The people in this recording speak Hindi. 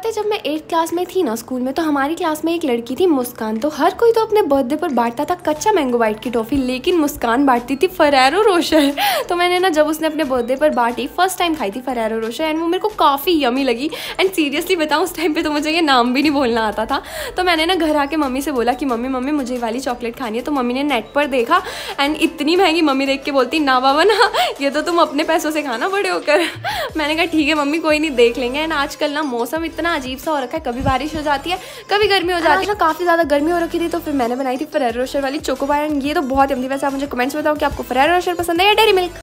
पता है जब मैं एट्थ क्लास में थी ना स्कूल में तो हमारी क्लास में एक लड़की थी मुस्कान तो हर कोई तो अपने बर्थडे पर बांटता था कच्चा मैंगो वाइट की टॉफ़ी लेकिन मुस्कान बांटती थी फरैरो रोशर तो मैंने ना जब उसने अपने बर्थडे पर बांटी फर्स्ट टाइम खाई थी फरेरो रोशर एंड वो मेरे को काफ़ी यमी लगी एंड सीरियसली बताऊँ उस टाइम पर तो मुझे ये नाम भी नहीं बोलना आता था तो मैंने ना घर आके मम्मी से बोला कि मम्मी मम्मी मुझे वाली चॉकलेट खानी है तो मम्मी ने नेट पर देखा एंड इतनी महंगी मम्मी देख के बोलती ना बाबा ना ये तो तुम अपने पैसों से खाना बड़े होकर मैंने कहा ठीक है मम्मी कोई नहीं देख लेंगे एंड आजकल ना मौसम इतना इतना अजीब सा हो रखा है कभी बारिश हो जाती है कभी गर्मी हो हाँ, जाती है अच्छा, काफ़ी ज़्यादा गर्मी हो रखी थी तो फिर मैंने बनाई थी फरेर रोशर वाली चोकोबार ये तो बहुत एम्दी वैसे आप मुझे कमेंट्स बताओ कि आपको फरेर रोशर पसंद है या डेरी मिल्क